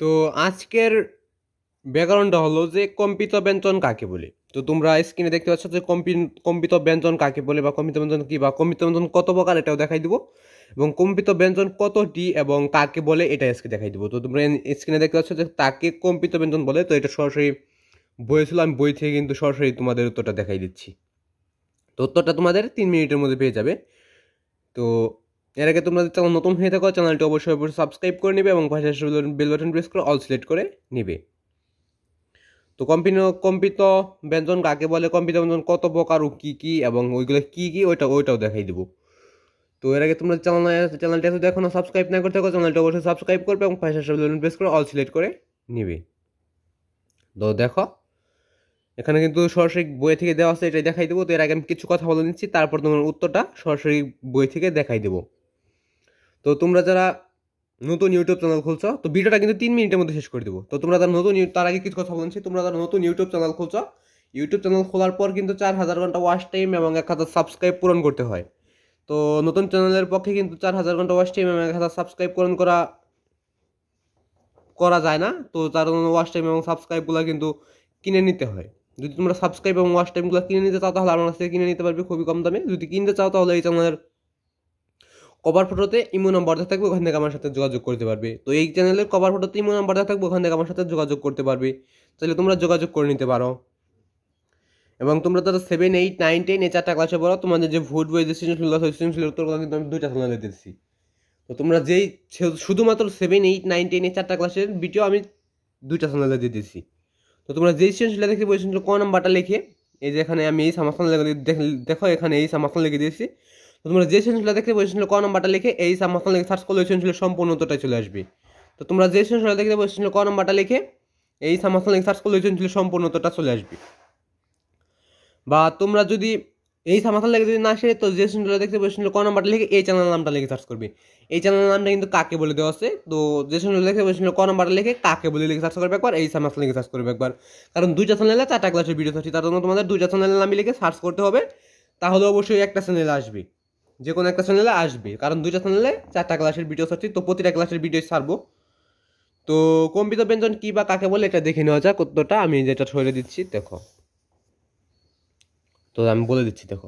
তো আজকের ব্যাকগ্রাউন্ডটা হলো যে কম্পিত ব্যঞ্জন কাকে বলে তো তোমরা স্ক্রিনে দেখতে পাচ্ছ যে কম্পি কম্পিত ব্যঞ্জন কাকে বলে বা কম্পিত ব্যঞ্জন কী বা কম্পিত ব্যঞ্জন কত প্রকার এটাও দেখাই দিব এবং কম্পিত ব্যঞ্জন কতটি এবং কাকে বলে এটা আজকে দেখাই দিব তো তোমরা স্ক্রিনে দেখতে পাচ্ছ যে তাকে কম্পিত ব্যঞ্জন বলে তো এটা সরাসরি বই ছিল আমি বই থেকে কিন্তু সরাসরি তোমাদের উত্তরটা দেখাই দিচ্ছি তো উত্তরটা তোমাদের তিন মিনিটের মধ্যে পেয়ে যাবে তো এর আগে তোমরা যদি চ্যানেল নতুন হয়ে থাকো চ্যানেলটি অবশ্যই অবশ্যই সাবস্ক্রাইব করে নিবে এবং পাশে বেল বাটন প্রেস করে অল সিলেক্ট করে নেবে তো কম্পিত কম্পিত ব্যঞ্জন কাকে বলে কম্পিত ব্যঞ্জন কত প্রকার ও কী কী এবং ওইগুলো কী কী ওইটা ওইটাও দেখাই দেবো তো এর আগে তোমরা চ্যানেল চ্যানেলটা যদি এখনও সাবস্ক্রাইব না করে থাকো চ্যানেলটা অবশ্যই সাবস্ক্রাইব করবে এবং পাশে প্রেস করে অল সিলেক্ট করে নেবে তো দেখো এখানে কিন্তু সরাসরি বই থেকে দেওয়া আছে এটাই দেখাই দেবো তো এর আগে আমি কিছু কথা বলে নিচ্ছি তারপর তোমার উত্তরটা সরাসরি বই থেকে দেখাই দেবো তো তোমরা যারা নতুন ইউটিউব চ্যানেল খুলছো তো ভিডিওটা কিন্তু তিন মিনিটের মধ্যে শেষ করে দেবো তো তোমরা যারা নতুন তার আগে কিছু কথা বলছি তোমরা যারা নতুন ইউটিউব চ্যানেল খুলছো ইউটিউব চ্যানেল খোলার পর কিন্তু চার হাজার ঘন্টা ওয়াশ টাইম এবং এক হাজার সাবস্ক্রাইব পূরণ করতে হয় তো নতুন চ্যানেলের পক্ষে কিন্তু চার হাজার ঘন্টা ওয়াশ টাইম এবং এক হাজার সাবস্ক্রাইব পূরণ করা করা যায় না তো তার জন্য ওয়াশ টাইম এবং সাবস্ক্রাইবগুলো কিন্তু কিনে নিতে হয় যদি তোমরা সাবস্ক্রাইব এবং ওয়াশ টাইমগুলো কিনে নিতে চাও তাহলে আমার কাছ থেকে কিনে নিতে পারবে খুবই কম দামে যদি কিনতে চাও তাহলে এই চ্যানেলের কভার ফটোতে ইমো নাম্বার দেওয়া থাকবে ওখান থেকে আমার সাথে যোগাযোগ করতে পারবে তো এই চ্যানেলের কভার ফটোতে ইমো নাম্বার থাকবে ওখান থেকে আমার সাথে যোগাযোগ করতে পারবে তাহলে তোমরা যোগাযোগ করে নিতে পারো এবং তোমরা তাদের সেভেন এইট নাইন টেন এই চারটা ক্লাসে পড়ো তোমাদের যে ভোট বই যে ছিল কিন্তু আমি দুইটা চ্যানেলে দিচ্ছি তো তোমরা যেই শুধুমাত্র সেভেন এইট নাইন টেন এই চারটা ক্লাসের ভিডিও আমি দুইটা চ্যানেলে দিয়ে দিচ্ছি তো তোমরা যেই সিজনশীলটা দেখতে বই ক নাম্বারটা লিখে এই যে এখানে আমি এই সামাসান লেগে দেখো এখানে এই সামাসান লিখে দিয়েছি তো তোমরা যে সেন্সগুলো দেখতে পাবো ক নম্বরটা লিখে এই সামাসন লিখে সার্চ করলে সেন্সগুলো সম্পূর্ণ উত্তরটা চলে আসবে তো তোমরা যে সেন্সগুলো দেখতে পাবো ক নম্বরটা লিখে এই সামাসন লিখে সার্চ করলে সেন্সগুলো সম্পূর্ণ উত্তরটা চলে আসবে বা তোমরা যদি এই সামাসাল লেগে যদি না আসে তো যে সেন্সগুলো দেখতে পাবে ক নম্বরটা লিখে এই চ্যানেল নামটা লিখে সার্চ করবে এই চ্যানেলের নামটা কিন্তু কাকে বলে দেওয়া আছে তো যে সেন্সগুলো দেখতে পাবে ক নম্বরটা লিখে কাকে বলে লিখে সার্চ করবে একবার এই সামাসাল লিখে সার্চ করবে একবার কারণ দুইটা চ্যানেলে চারটা ক্লাসের ভিডিও থাকছে তার জন্য তোমাদের দুইটা চ্যানেলের নামে লিখে সার্চ করতে হবে তাহলে অবশ্যই একটা চ্যানেল আসবে যে কোনো একটা চ্যানেলে আসবে কারণ দুইটা চ্যানেলে চারটা ক্লাসের ভিডিও ছাড়ছি তো প্রতিটা ক্লাসের ভিডিও ছাড়বো তো কম্পিত ব্যঞ্জন কী বা কাকে বলে এটা দেখে নেওয়া যায় কতটা আমি যেটা সরে দিচ্ছি দেখো তো আমি বলে দিচ্ছি দেখো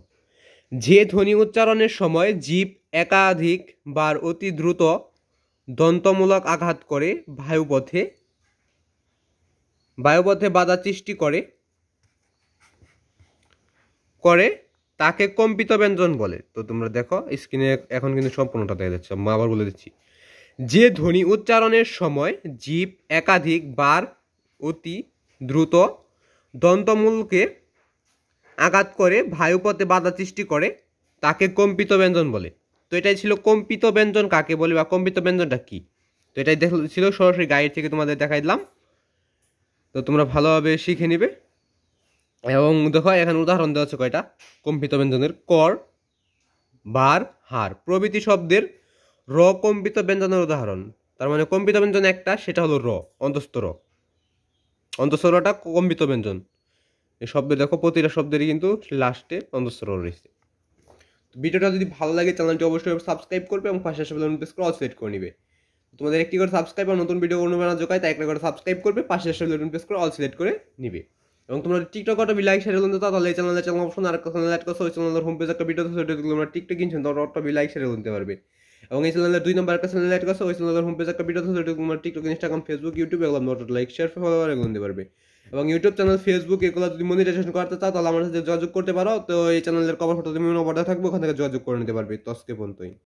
যে ধ্বনি উচ্চারণের সময় জীব একাধিক বার অতি দ্রুত দন্তমূলক আঘাত করে বায়ুপথে বায়ুপথে বাধা সৃষ্টি করে করে তাকে কম্পিত ব্যঞ্জন বলে তো তোমরা দেখো স্ক্রিনে এখন কিন্তু সম্পূর্ণটা দেখা যাচ্ছে মা আবার বলে দিচ্ছি যে ধ্বনি উচ্চারণের সময় জীব একাধিক বার অতি দ্রুত দন্তমূলকে আঘাত করে ভায়ুপথে বাধা সৃষ্টি করে তাকে কম্পিত ব্যঞ্জন বলে তো এটাই ছিল কম্পিত ব্যঞ্জন কাকে বলে বা কম্পিত ব্যঞ্জনটা কী তো এটাই দেখ ছিল সরাসরি গাইড থেকে তোমাদের দেখাই দিলাম তো তোমরা ভালোভাবে শিখে নিবে এবং দেখো এখানে উদাহরণ দেওয়া আছে কয়টা কম্পিত ব্যঞ্জনের কর বার হার প্রভৃতি শব্দের র কম্পিত ব্যঞ্জনের উদাহরণ তার মানে কম্পিত ব্যঞ্জন একটা সেটা হলো র অন্তস্থ র অন্তস্থ রটা কম্পিত ব্যঞ্জন এই শব্দ দেখো প্রতিটা শব্দেরই কিন্তু লাস্টে অন্তস্থ র রয়েছে ভিডিওটা যদি ভালো লাগে চ্যানেলটি অবশ্যই সাবস্ক্রাইব করবে এবং পাশে আসবে নোটিস করে অল করে নিবে তোমাদের একটি করে সাবস্ক্রাইব আর নতুন ভিডিও অনুপ্রেরণা জোকায় তাই একটা করে সাবস্ক্রাইব করবে পাশে আসলে নোটিস করে অল সিলেক্ট করে নিবে এবং তোমরা টিকটক অটো লাইক শেয়ার করুন তাহলে এই চ্যানেলে চ্যানেল অপশন আর চ্যানেল অ্যাড করছো ওই চ্যানেলের হোম পেজ একটা ভিডিও সেটা তোমরা টিকটক কিনছেন তাহলে অটো লাইক শেয়ার করতে পারবে এবং এই চ্যানেলের দুই নম্বর একটা চ্যানেল অ্যাড করছো ওই চ্যানেলের হোম পেজ একটা ভিডিও সেটা তোমরা টিকটক ইনস্টাগ্রাম ফেসবুক ইউটিউব এগুলো অটো লাইক শেয়ার ফলোয়ার এগুলো পারবে এবং ইউটিউব চ্যানেল ফেসবুক এগুলো যদি মনিটাইজেশন করতে চাও তাহলে আমার সাথে যোগাযোগ করতে পারো তো এই চ্যানেলের কভার ফটো তুমি অর্ডার থাকবে ওখান থেকে যোগাযোগ করে নিতে পারবে তো আজকে পর্যন্তই